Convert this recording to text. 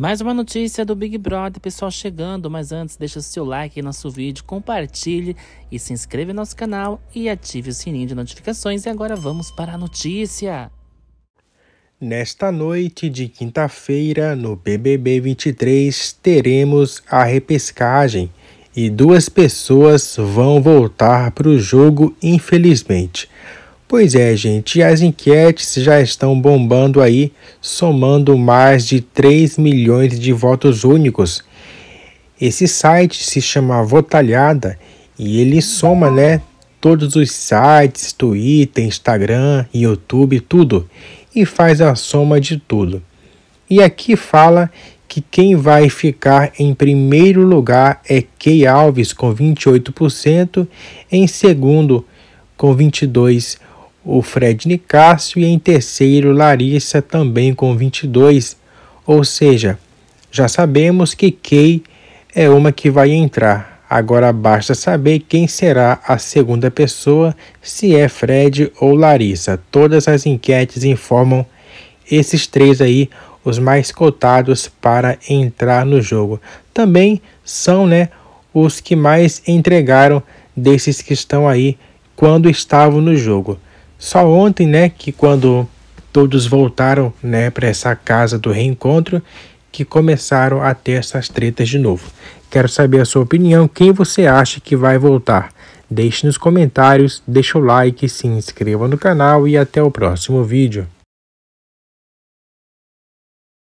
Mais uma notícia do Big Brother, pessoal, chegando. Mas antes, deixa seu like no nosso vídeo, compartilhe e se inscreva no nosso canal e ative o sininho de notificações. E agora vamos para a notícia. Nesta noite de quinta-feira, no BBB 23, teremos a repescagem e duas pessoas vão voltar para o jogo, infelizmente. Pois é, gente, as enquetes já estão bombando aí, somando mais de 3 milhões de votos únicos. Esse site se chama Votalhada e ele soma, né, todos os sites, Twitter, Instagram, YouTube, tudo, e faz a soma de tudo. E aqui fala que quem vai ficar em primeiro lugar é Key Alves com 28%, em segundo com 22%, o Fred Nicásio e em terceiro Larissa também com 22, ou seja, já sabemos que Kay é uma que vai entrar. Agora basta saber quem será a segunda pessoa, se é Fred ou Larissa. Todas as enquetes informam esses três aí, os mais cotados para entrar no jogo. Também são, né, os que mais entregaram desses que estão aí quando estavam no jogo. Só ontem, né, que quando todos voltaram, né, para essa casa do reencontro, que começaram a ter essas tretas de novo. Quero saber a sua opinião, quem você acha que vai voltar? Deixe nos comentários, deixa o like, se inscreva no canal e até o próximo vídeo.